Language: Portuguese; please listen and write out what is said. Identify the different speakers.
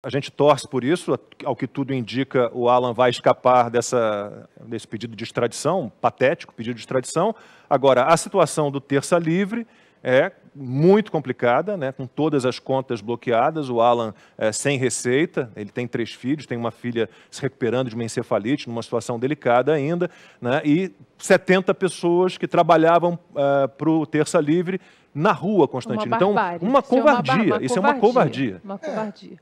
Speaker 1: A gente torce por isso, ao que tudo indica, o Alan vai escapar dessa, desse pedido de extradição, patético pedido de extradição. Agora, a situação do Terça Livre é muito complicada, né? com todas as contas bloqueadas, o Alan é, sem receita, ele tem três filhos, tem uma filha se recuperando de uma encefalite, numa situação delicada ainda, né? e 70 pessoas que trabalhavam é, para o Terça Livre na rua, Constantino. Uma então, uma covardia. Isso, é uma, isso covardia. é uma covardia.
Speaker 2: Uma covardia.